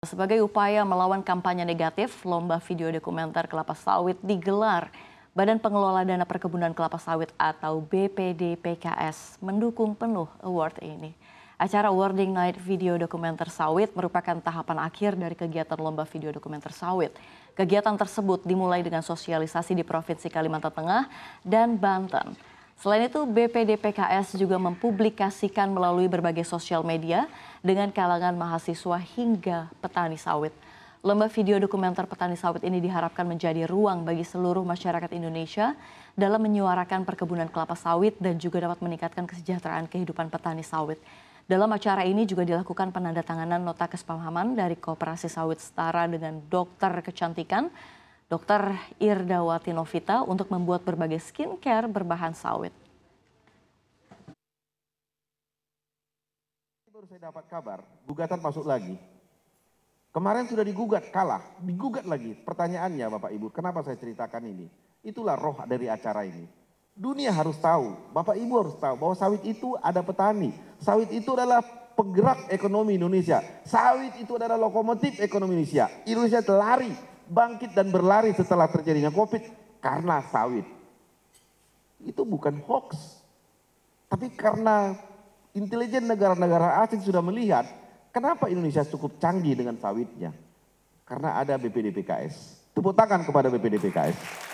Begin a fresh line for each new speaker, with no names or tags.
Sebagai upaya melawan kampanye negatif, lomba video dokumenter kelapa sawit digelar. Badan Pengelola Dana Perkebunan Kelapa Sawit atau BPD PKS mendukung penuh award ini. Acara Awarding Night Video Dokumenter Sawit merupakan tahapan akhir dari kegiatan Lomba Video Dokumenter Sawit. Kegiatan tersebut dimulai dengan sosialisasi di Provinsi Kalimantan Tengah dan Banten. Selain itu, BPD PKS juga mempublikasikan melalui berbagai sosial media dengan kalangan mahasiswa hingga petani sawit. Lomba video dokumenter petani sawit ini diharapkan menjadi ruang bagi seluruh masyarakat Indonesia dalam menyuarakan perkebunan kelapa sawit dan juga dapat meningkatkan kesejahteraan kehidupan petani sawit. Dalam acara ini juga dilakukan penandatanganan nota kesepahaman dari Kooperasi Sawit Setara dengan Dokter Kecantikan Dr. Irdawati Novita untuk membuat berbagai skincare berbahan sawit.
Baru saya dapat kabar, gugatan masuk lagi. Kemarin sudah digugat, kalah, digugat lagi. Pertanyaannya Bapak Ibu, kenapa saya ceritakan ini? Itulah roh dari acara ini. Dunia harus tahu, Bapak Ibu harus tahu bahwa sawit itu ada petani. Sawit itu adalah penggerak ekonomi Indonesia. Sawit itu adalah lokomotif ekonomi Indonesia. Indonesia telari bangkit dan berlari setelah terjadinya COVID karena sawit. Itu bukan hoax. Tapi karena intelijen negara-negara asing sudah melihat kenapa Indonesia cukup canggih dengan sawitnya. Karena ada BPDPKS. Tepuk tangan kepada BPDPKS.